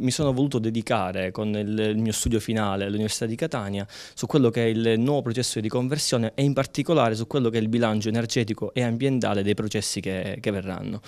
mi sono voluto dedicare con il, mio studio finale all'Università di Catania su quello che è il nuovo processo di riconversione e in particolare su quello che è il bilancio energetico e ambientale dei processi che, che verranno.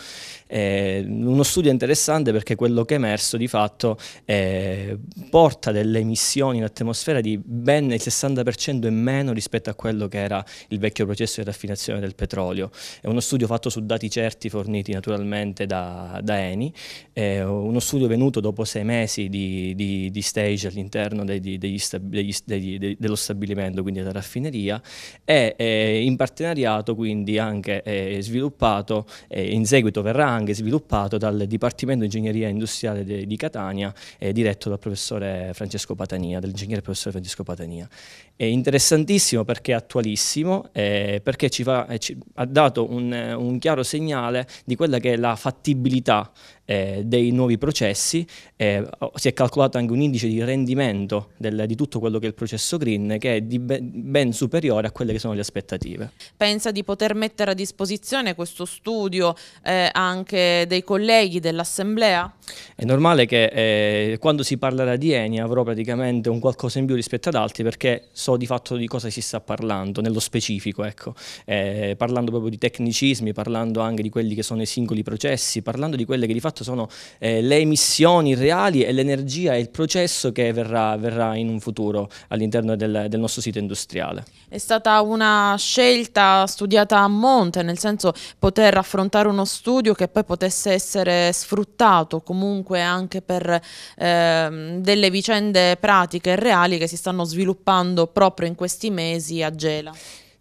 Eh, uno studio interessante perché quello che è emerso di fatto eh, porta delle emissioni in atmosfera di ben il 60% in meno rispetto a quello che era il vecchio processo di raffinazione del petrolio. È uno studio fatto su dati certi forniti naturalmente da, da Eni, eh, uno studio venuto dopo sei sei mesi di, di, di stage all'interno dello stabilimento, quindi della raffineria, e eh, in partenariato quindi anche eh, sviluppato, eh, in seguito verrà anche sviluppato dal Dipartimento Ingegneria Industriale de, di Catania, diretto dal professore Francesco Patania, dell'ingegnere professore Francesco Patania. È interessantissimo perché è attualissimo, eh, perché ci, fa, eh, ci ha dato un, un chiaro segnale di quella che è la fattibilità eh, dei nuovi processi, eh, si è calcolato anche un indice di rendimento del, di tutto quello che è il processo green che è ben, ben superiore a quelle che sono le aspettative. Pensa di poter mettere a disposizione questo studio eh, anche dei colleghi dell'Assemblea? È normale che eh, quando si parlerà di Eni avrò praticamente un qualcosa in più rispetto ad altri perché so di fatto di cosa si sta parlando, nello specifico, ecco. Eh, parlando proprio di tecnicismi, parlando anche di quelli che sono i singoli processi, parlando di quelle che di fatto fatto, certo, sono eh, le emissioni reali e l'energia e il processo che verrà, verrà in un futuro all'interno del, del, nostro sito industriale. È stata una scelta studiata a monte, nel senso poter affrontare uno studio che poi potesse essere sfruttato comunque anche per eh, delle vicende pratiche e reali che si stanno sviluppando proprio in questi mesi a Gela.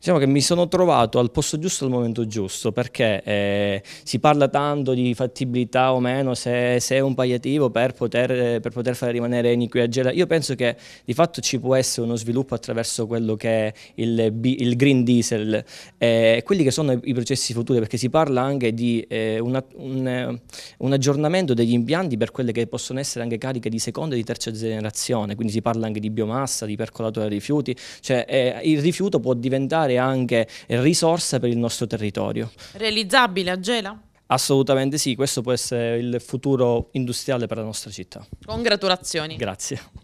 Diciamo che mi sono trovato al posto giusto al momento giusto perché eh, si parla tanto di fattibilità o meno, se, se è un palliativo per poter, per poter fare rimanere Eni qui a Gela. Io penso che di fatto ci può essere uno sviluppo attraverso quello che è il, il green diesel e eh, quelli che sono i processi futuri perché si parla anche di eh, una, un, un, aggiornamento degli impianti per quelle che possono essere anche cariche di seconda e di terza generazione, quindi si parla anche di biomassa, di percolatore dei rifiuti, cioè eh, il rifiuto può diventare creare anche risorse per il nostro territorio. Realizzabile a Gela? Assolutamente sì, questo può essere il futuro industriale per la nostra città. Congratulazioni. Grazie.